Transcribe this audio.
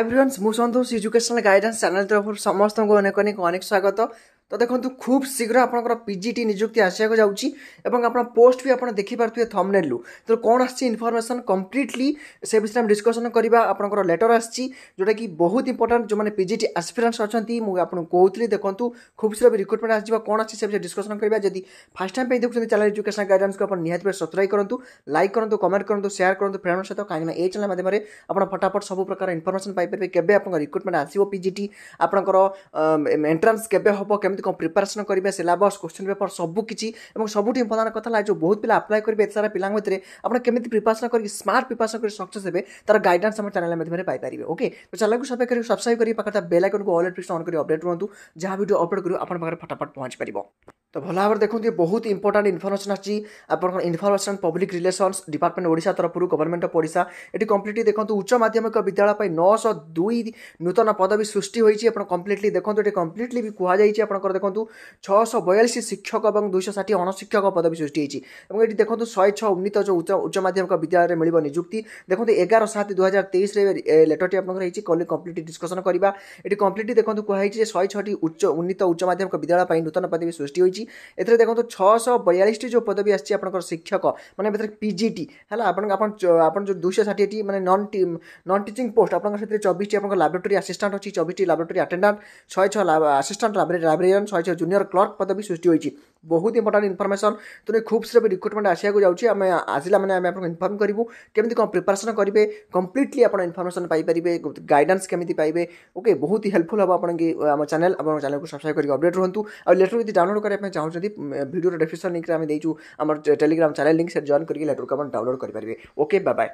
ଏଭ୍ରିୱାନ୍ସ ମୁଁ ସନ୍ତୋଷ educational guidance channel ତରଫରୁ ସମସ୍ତଙ୍କୁ ଅନେକ ଅନେକ ଅନେକ ସ୍ୱାଗତ ତ ଦେଖନ୍ତୁ ଖୁବ୍ ଶୀଘ୍ର ଆପଣଙ୍କର ପିଜିଟି ନିଯୁକ୍ତି ଆସିବାକୁ ଯାଉଛି ଏବଂ ଆପଣ ପୋଷ୍ଟ ବି ଆପଣ ଦେଖିପାରୁଥିବେ ଥମ୍ନେଲ୍ରୁ ତ କ'ଣ ଆସିଛି ଇନଫର୍ମେସନ୍ କମ୍ପ୍ଲିଟଲି ସେ ବିଷୟରେ ଆମେ ଡିସ୍କସନ୍ କରିବା ଆପଣଙ୍କର ଲେଟର୍ ଆସିଛି ଯେଉଁଟାକି ବହୁତ ଇମ୍ପୋର୍ଟାଣ୍ଟ ଯେଉଁମାନେ ପିଜିଟି ଆସ୍ପିରାନ୍ସ ଅଛନ୍ତି ମୁଁ ଆପଣଙ୍କୁ କହୁଥିଲି ଦେଖନ୍ତୁ ଖୁବ୍ ଶୀଘ୍ର ବି ରିକ୍ରୁଟମେଣ୍ଟ ଆସିଯିବ କ'ଣ ଆସିଛି ସେ ବିଷୟରେ ଡିସ୍କସନ୍ କରିବା ଯଦି ଫାର୍ଷ୍ଟ ଟାଇମ୍ ପାଇଁ ଦେଖୁଛନ୍ତି ଚ୍ୟାନେଲ୍ ଏଜୁକେସନ୍ ଗାଇଡ଼ାନ୍ସକୁ ଆପଣ ନିହାତି ଭାବେ ସବସ୍କ୍ରାଇବ୍ କରନ୍ତୁ ଲାଇକ୍ କରନ୍ତୁ କମେଣ୍ଟ କରନ୍ତୁ ସେୟାର କରନ୍ତୁ ଫ୍ରେଣ୍ଡଙ୍କ ସହିତ କାହିଁକିନା ଏ ଚ୍ୟାନେଲ୍ ମାଧ୍ୟମରେ ଆପଣ ଫଟାଫଟ ସବୁ ପ୍ରକାର ଇନଫର୍ମେସନ୍ ପାଇପାରିବେ କେବେ ଆପଣଙ୍କ ରିକ୍ରୁଟମେଣ୍ଟ ଆସିବ ପିଜିଟି ଆପଣଙ୍କର ଏଣ୍ଟ୍ରାନ୍ସ କେବେ ହେବ କେମିତି କେମିତି କ'ଣ ପ୍ରିପାରେସନ୍ କରିବେ ସିଲାବସ୍ କୋଶ୍ଚିନ୍ ପେପର୍ ସବୁ କିଛି ଏବଂ ସବୁଠି ଇମ୍ପୋର୍ଟାଣ୍ଟ କଥା ହେଲା ଯେଉଁ ବହୁତ ପିଲା ଆପ୍ଲାଏ କରିବେ ଏତେ ସାରା ପିଲାଙ୍କ ଭିତରେ ଆପଣ କେମିତି ପ୍ରିପାରେସନ୍ କରିକି ସ୍ମାର୍ଟ ପ୍ରିପାରେସନ୍ କରି ସକ୍ସେସ୍ ହେବେ ତାର ଗାଇଡାନ୍ସ ଆମ ଚ୍ୟାନେଲ୍ ମାଧ୍ୟମରେ ପାଇପାରିବେ ଓକେ ତ ଚ୍ୟାନେଲ୍କୁ ସବସ୍କ୍ରାଇବ୍ କରିକି ସବସ୍କ୍ରାଇବ୍ କରି ପାଖରେ ବେଲ୍ ଆଇକନ୍କୁ ଅଲ୍ ନୋଟିଫିକେସନ୍ ଅନ୍ କରି ଅପଡେଟ୍ ରୁହନ୍ତୁ ଯାହା ଭିଡ଼ିଓ ଅପଡ଼େଟ୍ କରିବୁ ଆପଣଙ୍କ ପାଖରେ ଫଟାଫଟ ପହଞ୍ଚିପାରିବ ତ ଭଲ ଭାବରେ ଦେଖନ୍ତୁ ଏ ବହୁତ ଇମ୍ପୋର୍ଟାଣ୍ଟ ଇନଫର୍ମେସନ୍ ଆସିଛି ଆପଣଙ୍କର information public relations department Odisha ତରଫରୁ ଗଭର୍ଣ୍ଣମେଣ୍ଟ ଅଫ୍ ଓଡ଼ିଶା ଏଠି କମ୍ପ୍ଲିଟଲି ଦେଖନ୍ତୁ ଉଚ୍ଚ ମାଧ୍ୟମିକ ବିଦ୍ୟାଳୟ ପାଇଁ ନଅଶହ ଦୁଇ ନୂତନ ପଦବୀ ସୃଷ୍ଟି ହୋଇଛି ଆପଣ କମ୍ପ୍ଲିଟଲି ଦେଖନ୍ତୁ ଏଠି କମ୍ପ୍ଲିଟଲି ବି କୁହାଯାଇଛି ଆପଣଙ୍କର ଦେଖନ୍ତୁ ଛଅଶହ ବୟାଳିଶ ଶିକ୍ଷକ ଏବଂ ଦୁଇଶହ ଷାଠିଏ ଅଣଶିକ୍ଷକ ପଦବୀ ସୃଷ୍ଟି ହୋଇଛି ଏବଂ ଏଠି ଦେଖନ୍ତୁ ଶହେ ଛଅ ଉନ୍ନୀତ ଯେଉଁ ଉଚ୍ଚ ଉଚ୍ଚ ମାଧ୍ୟମିକ ବିଦ୍ୟାଳୟରେ ମିଳିବ ନିଯୁକ୍ତି ଦେଖନ୍ତୁ ଏଗାର ସାତ ଦୁଇହଜାର ତେଇଶରେ ଲେଟରଟି ଆପଣଙ୍କର ହେଇଛି କଲି କମ୍ପ୍ଲିଟଲି ଡିସ୍କସନ୍ କରିବା ଏଠି କମ୍ପ୍ଲିଟଲି ଦେଖନ୍ତୁ କୁହାଯାଇଛି ଯେ ଶହେ ଛଅଟି ଉଚ୍ଚ ଉନ୍ନୀତ ଉଚ୍ଚ ମାଧ୍ୟମିକ ବିଦ୍ୟାଳୟ ପାଇଁ ନୂତନ ପଦବୀ ସୃଷ୍ଟି ହୋଇଛି ରହିଛି ଏଥିରେ ଦେଖନ୍ତୁ ଛଅଶହ ବୟାଳିଶଟି ଯେଉଁ ପଦବୀ ଆସିଛି ଆପଣଙ୍କର ଶିକ୍ଷକ ମାନେ ଭିତରେ ପିଜିଟି ହେଲା ଆପଣଙ୍କ ଆପଣ ଆପଣ ଯେଉଁ ଦୁଇଶହ ଷାଠିଏଟି ମାନେ ନନ୍ ନନ୍ ଟିଚିଂ ପୋଷ୍ଟ ଆପଣଙ୍କ ସେଥିରେ ଚବିଶଟି ଆପଣଙ୍କ ଲାବୋରେଟୋରୀ ଆସିଷ୍ଟାଣ୍ଟ ଅଛି ଚବିଶଟି ଲାବୋରେଟୋରୀ ଆଟେଣ୍ଡାଣ୍ଟ ଶହେ ଛଅ ଆସିଷ୍ଟାଣ୍ଟ ଲାଇବ୍ରେରିଆନ୍ ଶହେ ଛଅ ଜୁନିୟର କ୍ଲର୍କ ପଦବୀ ସୃଷ୍ଟି ହୋଇଛି ବହୁତ ଇମ୍ପୋର୍ଟାଣ୍ଟ ଇନଫର୍ମେସନ୍ ତେଣୁ ଖୁବ୍ ଶୀଘ୍ର ବି ରିକ୍ରୁଟମେଣ୍ଟ ଆସିବାକୁ ଯାଉଛି ଆମେ ଆସିଲା ମାନେ ଆମେ ଆପଣଙ୍କୁ ଇନଫର୍ମ କରିବୁ କେମିତି କ'ଣ ପ୍ରିପାରେସନ୍ କରିବେ କମ୍ପ୍ଲିଟଲି ଆପଣ ଇନଫର୍ମେସନ୍ ପାଇପାରିବେ ଗାଇଡ଼ାନ୍ସ କେମିତି ପାଇବେ ଓକେ ବହୁତ ହେଲ୍ପଫୁଲ୍ ହେବ ଆପଣଙ୍କ ଆମ ଚ୍ୟାନେଲ୍ ଆପଣଙ୍କ ଚ୍ୟାନେଲ୍କୁ ସବସ୍କ୍ରାଇବ୍ କରିକି ଅପଡ଼େଟ୍ ରୁହନ୍ତୁ ଆଉ ଲେଟର୍ ଯଦି ଡାଉନଲୋଡ଼୍ କରିବା ପାଇଁ চাহুন যদি ভিডিওর ডেসক্রিপশন লিঙ্করে আমি ଦେଇଛୁ আমার ଟେଲିଗ୍ରାମ ଚ୍ୟାନେଲ ଲିଙ୍କ୍ ସେଠି ଜଏନ୍ କରିକି ଲେଟର କମେଣ୍ଟ ଡାଉନଲୋଡ଼ କରିପାରିବେ ଓକେ ବାଏ